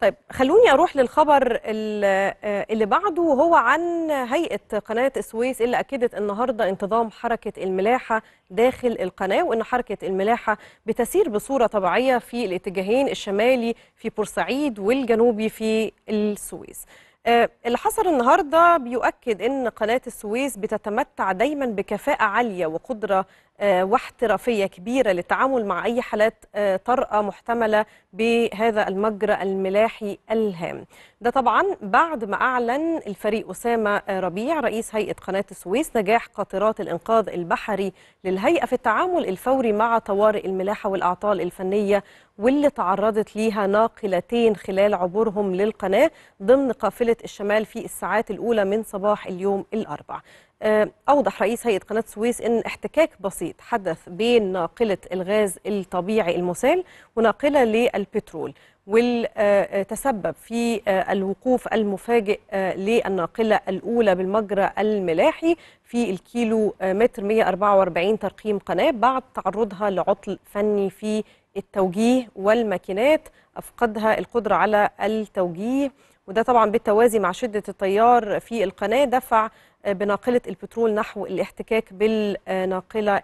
طيب خلوني اروح للخبر آه، اللي بعده وهو عن هيئه قناه السويس اللي اكدت النهارده انتظام حركه الملاحه داخل القناه وان حركه الملاحه بتسير بصوره طبيعيه في الاتجاهين الشمالي في بورسعيد والجنوبي في السويس. آه، اللي حصل النهارده بيؤكد ان قناه السويس بتتمتع دايما بكفاءه عاليه وقدره آه، واحترافيه كبيره للتعامل مع اي حالات آه، طارئه محتمله بهذا المجرى الملاحي الهام. ده طبعا بعد ما اعلن الفريق اسامه ربيع رئيس هيئه قناه السويس نجاح قاطرات الانقاذ البحري للهيئه في التعامل الفوري مع طوارئ الملاحه والاعطال الفنيه واللي تعرضت ليها ناقلتين خلال عبورهم للقناة ضمن قافلة الشمال في الساعات الأولى من صباح اليوم الأربع آه، أوضح رئيس هيئة قناة السويس أن احتكاك بسيط حدث بين ناقلة الغاز الطبيعي المسال وناقلة للبترول والتسبب في آه، الوقوف المفاجئ آه، للناقلة الأولى بالمجرى الملاحي في الكيلو متر 144 ترقيم قناة بعد تعرضها لعطل فني في التوجيه والماكينات أفقدها القدرة على التوجيه وده طبعا بالتوازي مع شدة التيار في القناة دفع بناقلة البترول نحو الاحتكاك بالناقلة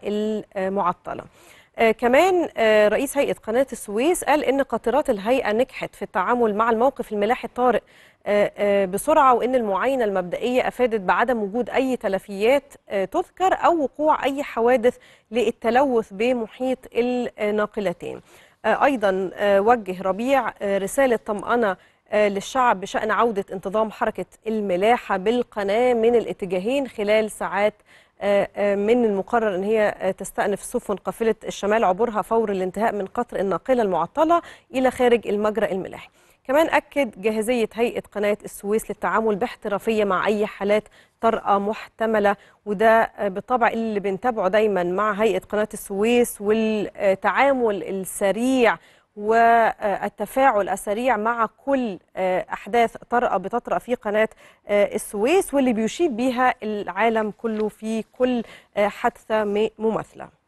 المعطلة آه، كمان آه، رئيس هيئة قناة السويس قال إن قاطرات الهيئة نجحت في التعامل مع الموقف الملاحي الطارئ آه، بسرعة وإن المعاينة المبدئية أفادت بعدم وجود أي تلفيات تذكر أو وقوع أي حوادث للتلوث بمحيط الناقلتين أيضا وجه ربيع رسالة طمأنة للشعب بشأن عودة انتظام حركة الملاحة بالقناة من الاتجاهين خلال ساعات آه، آه، من المقرر ان هي آه، تستأنف سفن قافله الشمال عبورها فور الانتهاء من قطر الناقله المعطله الى خارج المجرى الملاحي. كمان أكد جاهزية هيئة قناة السويس للتعامل باحترافية مع أي حالات طرقة محتملة وده بالطبع اللي بنتابعه دايما مع هيئة قناة السويس والتعامل السريع والتفاعل السريع مع كل آه، أحداث طرأة بتطرأ في قناة آه، السويس واللي بيشيد بيها العالم كله في كل آه، حادثة مماثلة